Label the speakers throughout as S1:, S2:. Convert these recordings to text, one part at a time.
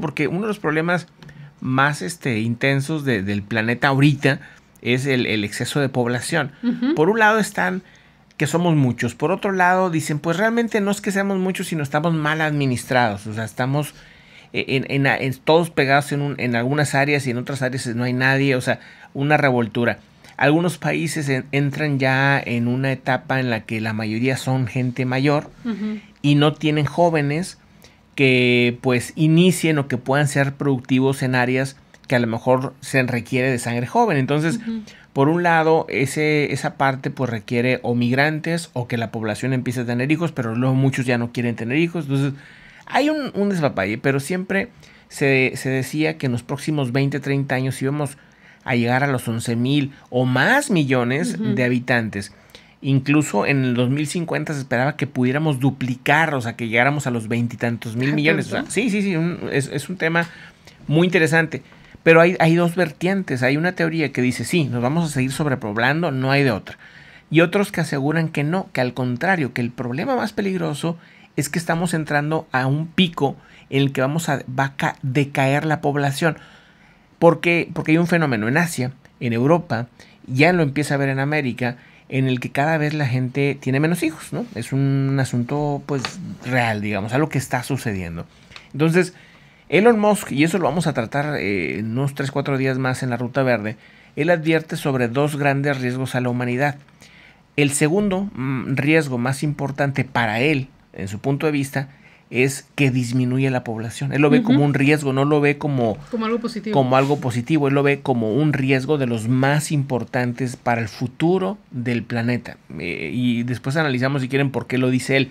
S1: porque uno de los problemas más este, intensos del planeta ahorita es el, exceso de población. Por un lado están que somos muchos, por otro lado dicen, pues realmente no es que seamos muchos, sino estamos mal administrados, o sea, estamos e-, en, todos pegados en, algunas áreas y en otras áreas no hay nadie, o sea, una revoltura. Algunos países entran ya en una etapa en la que la mayoría son gente mayor y no tienen jóvenes que pues inicien o que puedan ser productivos en áreas que a lo mejor se requiere de sangre joven. Entonces, por un lado, ese, esa parte pues requiere o migrantes o que la población empiece a tener hijos, pero luego muchos ya no quieren tener hijos. Entonces, hay un, un pero siempre se, decía que en los próximos 20, 30 años íbamos a llegar a los 11 mil o más millones de habitantes. Incluso en el 2050 se esperaba que pudiéramos duplicar, o sea, que llegáramos a los veintitantos mil millones. sí, sí, sí, es, un tema muy interesante. Pero hay, hay dos vertientes. Hay una teoría que dice, sí, nos vamos a seguir sobrepoblando, no hay de otra. Y otros que aseguran que no, que al contrario, que el problema más peligroso es que estamos entrando a un pico en el que vamos a, va a decaer la población. Porque, porque hay un fenómeno en Asia, en Europa, ya lo empieza a ver en América, en el que cada vez la gente tiene menos hijos, ¿no? Es un asunto pues real, digamos, algo que está sucediendo. Entonces, Elon Musk, y eso lo vamos a tratar eh, en unos 3-4 días más en la Ruta Verde, él advierte sobre dos grandes riesgos a la humanidad. El segundo mm, riesgo más importante para él, en su punto de vista, es que disminuye la población. Él lo ve como un riesgo, no lo ve como,
S2: como, algo
S1: positivo. él lo ve como un riesgo de los más importantes para el futuro del planeta. Eh, y después analizamos si quieren por qué lo dice él.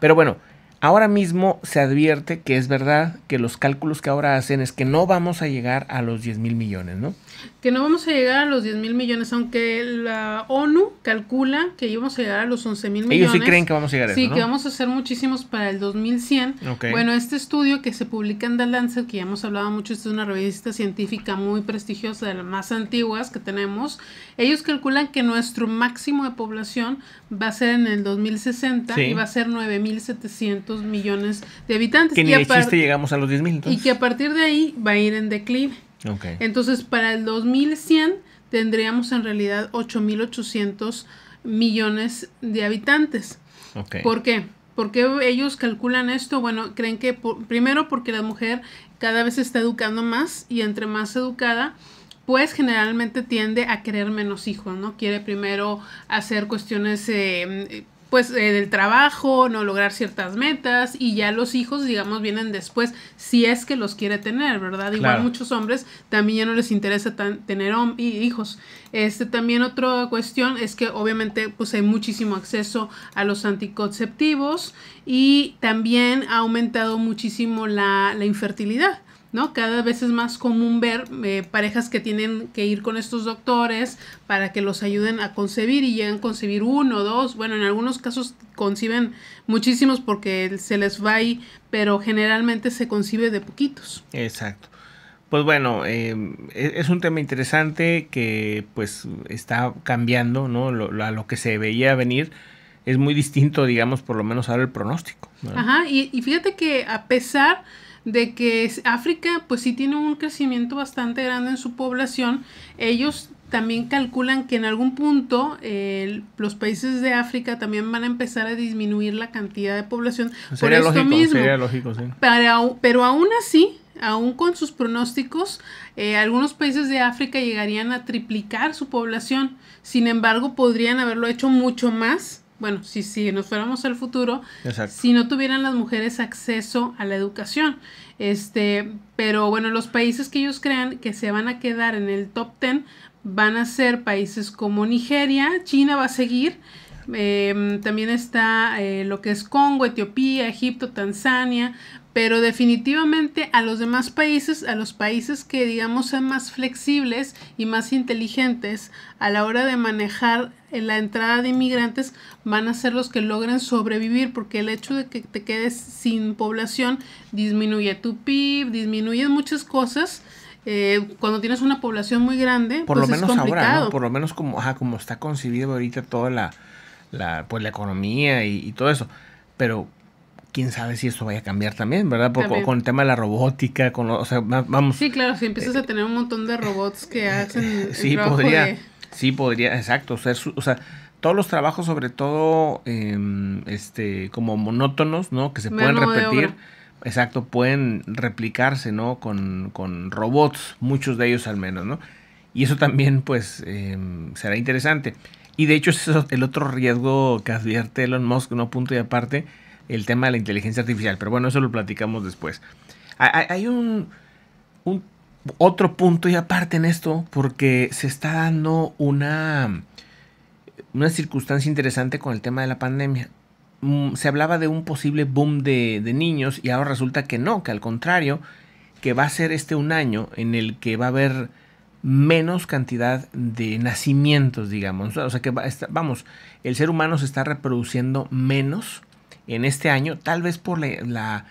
S1: Pero bueno, Ahora mismo se advierte que es verdad que los cálculos que ahora hacen es que no vamos a llegar a los 10 mil millones, ¿no?
S2: Que no vamos a llegar a los 10 mil millones, aunque la ONU calcula que íbamos a llegar a los 11 mil millones. Ellos sí creen que
S1: vamos a llegar a eso. Sí, que vamos
S2: a hacer muchísimos para el 2100. Bueno, este estudio que se publica en The Lancet, que ya hemos hablado mucho, es una revista científica muy prestigiosa, de las más antiguas que tenemos. Ellos calculan que nuestro máximo de población va a ser en el 2060 y va a ser 9.700 millones de habitantes. Que y ni de chiste
S1: llegamos a los 10 mil. Y que
S2: a partir de ahí va a ir en declive. Entonces, para el 2100 tendríamos en realidad 8.800 millones de habitantes. Okay. ¿Por qué? ¿Por ellos calculan esto? Bueno, creen que primero porque la mujer cada vez está educando más y entre más educada, pues generalmente tiende a querer menos hijos, ¿no? Quiere primero hacer cuestiones eh, pues eh, del trabajo, no lograr ciertas metas y ya los hijos, digamos, vienen después si es que los quiere tener, ¿verdad? Igual muchos hombres también ya no les interesa tener hijos. Este también otra cuestión es que obviamente pues hay muchísimo acceso a los anticonceptivos y también ha aumentado muchísimo la infertilidad. ¿no? Cada vez es más común ver eh, parejas que tienen que ir con estos doctores para que los ayuden a concebir y llegan a concebir uno, dos, bueno, en algunos casos conciben muchísimos porque se les va ahí, pero generalmente se concibe de poquitos.
S1: Exacto. Pues bueno, em, e, es un tema interesante que pues está cambiando, ¿no? Lo, a lo que se veía venir es muy distinto, digamos, por lo menos ahora el pronóstico. Ajá,
S2: y, y fíjate que a pesar de que África pues sí tiene un crecimiento bastante grande en su población, ellos también calculan que en algún punto los países de África también van a empezar a disminuir la cantidad de población sería lógico, mismo. Sería lógico, sí. pero aún así, aún con sus pronósticos, eh, algunos países de África llegarían a triplicar su población. Sin embargo, podrían haberlo hecho mucho más bueno, si, si nos fuéramos al futuro, si no tuvieran las mujeres acceso a la educación. Este, pero bueno, los países que ellos crean que se van a quedar en el top 10 van a ser países como Nigeria, China va a seguir, em, también está eh, lo que es Congo, Etiopía, Egipto, Tanzania, pero definitivamente a los demás países, a los países que digamos sean más flexibles y más inteligentes a la hora de manejar en la entrada de inmigrantes van a ser los que logren sobrevivir, porque el hecho de que te quedes sin población disminuye tu PIB, disminuye muchas cosas. Eh, cuando tienes una población muy grande, por pues lo menos ahora, por
S1: lo menos como, como está concibido ahorita toda la, pues, la economía y, todo eso. Pero quién sabe si esto vaya a cambiar también, ¿verdad? Con el tema de la robótica, con o sea, vamos.
S2: Sí, claro, si empiezas eh, a tener un montón de robots que eh, hacen. sí, podría.
S1: Sí, podría, exacto, ser, o sea, todos los trabajos, sobre todo, em, este, como monótonos, ¿no? Que se pueden repetir. Exacto, pueden replicarse, ¿no? Con, con, robots, muchos de ellos al menos, ¿no? Y eso también, pues, em, será interesante. Y de hecho, es el otro riesgo que advierte Elon Musk, ¿no? Punto y aparte, el tema de la inteligencia artificial. Pero bueno, eso lo platicamos después. Hay un, un otro punto y aparte en esto, porque se está dando una, una circunstancia interesante con el tema de la pandemia. Mm, se hablaba de un posible boom de, niños y ahora resulta que no, que al contrario, que va a ser este un año en el que va a haber menos cantidad de nacimientos, digamos. O sea que, vamos, el ser humano se está reproduciendo menos en este año, tal vez por la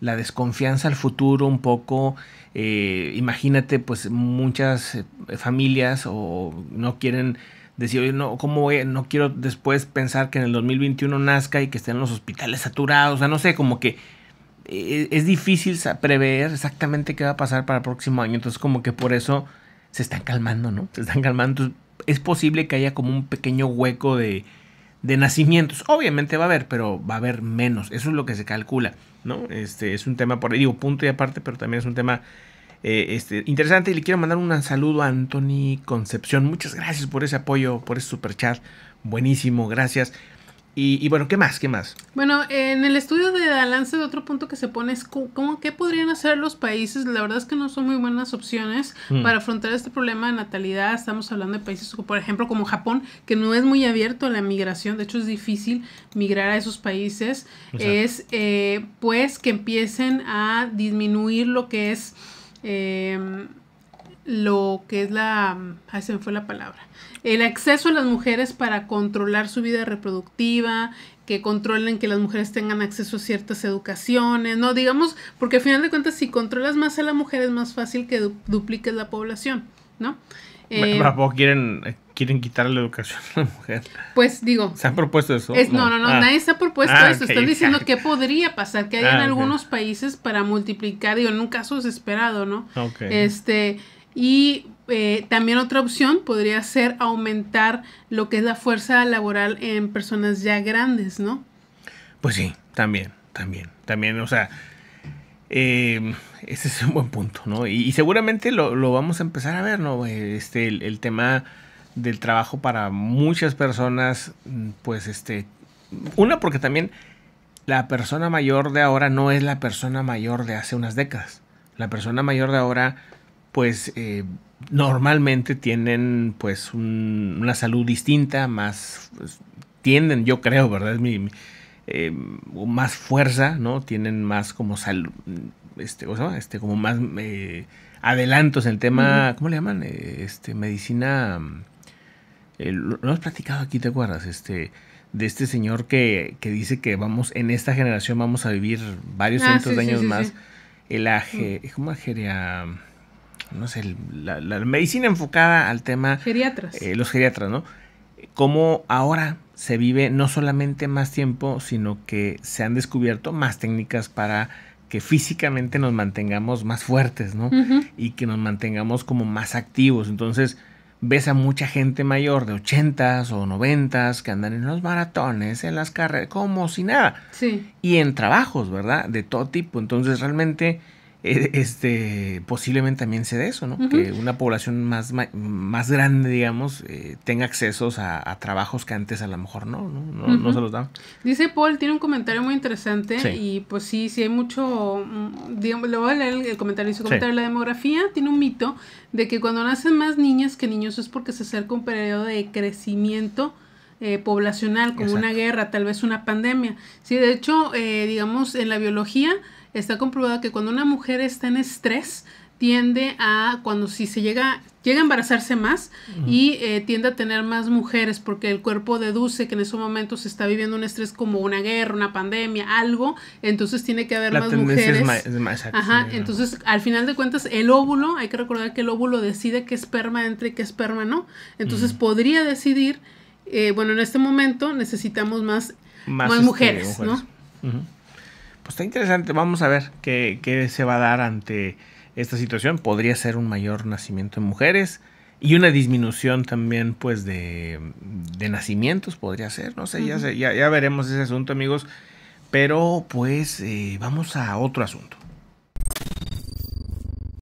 S1: desconfianza al futuro un poco, eh, imagínate, pues muchas eh, familias o no quieren decir, no, ¿cómo No quiero después pensar que en el 2021 nazca y que estén los hospitales saturados, o sea, no sé, como que es, eh, es difícil prever exactamente qué va a pasar para el próximo año, entonces como que por eso se están calmando, ¿no? Se están calmando, entonces es posible que haya como un pequeño hueco de de nacimientos. Obviamente va a haber, pero va a haber menos. Eso es lo que se calcula, ¿no? Este es un tema por ahí, punto y aparte, pero también es un tema eh, este, interesante. Y le quiero mandar un saludo a Anthony Concepción. Muchas gracias por ese apoyo, por ese super chat. Buenísimo, gracias. Y, bueno, ¿qué más? ¿Qué más?
S2: Bueno, en el estudio de Alance, de otro punto que se pone es cómo qué podrían hacer los países. La verdad es que no son muy buenas opciones mm. para afrontar este problema de natalidad. Estamos hablando de países, por ejemplo, como Japón, que no es muy abierto a la migración. De hecho, es difícil migrar a esos países. Es eh, pues que empiecen a disminuir lo que es... Eh, lo que es la, ahí se me fue la palabra, el acceso a las mujeres para controlar su vida reproductiva, que controlen que las mujeres tengan acceso a ciertas educaciones, no digamos, porque al final de cuentas si controlas más a la mujer es más fácil que dupliques la población, ¿no? Eh,
S1: quieren, eh, quieren quitar la educación a la mujer.
S2: Pues digo. ¿Se han propuesto eso? Es, no, no, no, ah. nadie se ha propuesto ah, eso. Están diciendo que podría pasar, que hay en ah, algunos países para multiplicar, digo, en un caso desesperado, ¿no? Este y eh, también otra opción podría ser aumentar lo que es la fuerza laboral en personas ya grandes, ¿no?
S1: Pues sí, también, también, también, o sea, em, ese es un buen punto, ¿no? Y, seguramente lo, vamos a empezar a ver, ¿no? Este, el, el, tema del trabajo para muchas personas, pues este, una porque también la persona mayor de ahora no es la persona mayor de hace unas décadas. La persona mayor de ahora pues eh, normalmente tienen pues una salud distinta, más pues, tienden, yo creo, ¿verdad? Es mi, eh, más fuerza, ¿no? Tienen más como salud, este, o Este, como más eh, adelantos en el tema, ¿cómo le llaman? Este, medicina, lo, has platicado aquí, ¿te acuerdas? Este, de este señor que, dice que vamos, en esta generación vamos a vivir varios ah, cientos de años más. El aje, mm. ¿cómo ajerea? no sé, la, medicina enfocada al tema... Geriatras. Eh, los geriatras, ¿no? Cómo ahora se vive no solamente más tiempo, sino que se han descubierto más técnicas para que físicamente nos mantengamos más fuertes, ¿no? Y que nos mantengamos como más activos. Entonces, ves a mucha gente mayor de 80 o 90 que andan en los maratones, en las carreras, como si nada. Sí. Y en trabajos, ¿verdad? De todo tipo. Entonces, realmente e, este, posiblemente también se de eso, ¿no? Que una población más, más grande, digamos, eh, tenga accesos a, trabajos que antes a lo mejor no, no, no, se los dan.
S2: Dice Paul, tiene un comentario muy interesante y pues sí, sí hay mucho, mm, le voy a leer el, comentario, su la demografía tiene un mito de que cuando nacen más niñas que niños es porque se acerca un periodo de crecimiento. Eh, poblacional, como una guerra, tal vez una pandemia. Sí, de hecho, eh, digamos, en la biología, está comprobado que cuando una mujer está en estrés, tiende a, cuando si se llega, llega a embarazarse más y eh, tiende a tener más mujeres porque el cuerpo deduce que en ese momento se está viviendo un estrés como una guerra, una pandemia, algo, entonces tiene que haber más mujeres. Ajá, entonces al final de cuentas el óvulo, hay que recordar que el óvulo decide qué esperma entre y qué esperma no, entonces podría decidir, eh, bueno, en este momento necesitamos más, más, este, mujeres, ¿no?
S1: Pues, está interesante. Vamos a ver qué, se va a dar ante esta situación. Podría ser un mayor nacimiento en mujeres y una disminución también pues de, nacimientos podría ser, no sé, ya, ya, veremos ese asunto amigos, pero pues eh, vamos a otro asunto.